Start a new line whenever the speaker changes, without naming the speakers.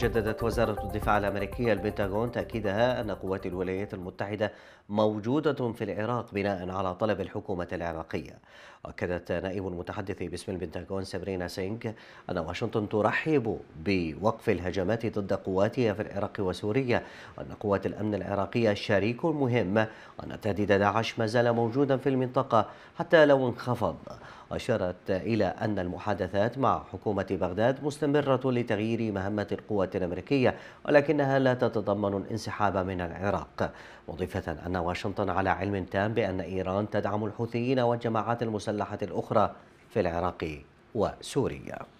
جددت وزارة الدفاع الأمريكية البنتاغون تأكيدها أن قوات الولايات المتحدة موجودة في العراق بناء على طلب الحكومة العراقية أكدت نائب المتحدث باسم البنتاغون سابرينا سينغ أن واشنطن ترحب بوقف الهجمات ضد قواتها في العراق وسوريا وأن قوات الأمن العراقية شريك مهم وأن تهديد داعش ما زال موجودا في المنطقة حتى لو انخفض أشارت إلى أن المحادثات مع حكومة بغداد مستمرة لتغيير مهمة القوات الأمريكية ولكنها لا تتضمن الانسحاب من العراق مضيفة أن واشنطن على علم تام بأن إيران تدعم الحوثيين والجماعات المسلحة الأخرى في العراق وسوريا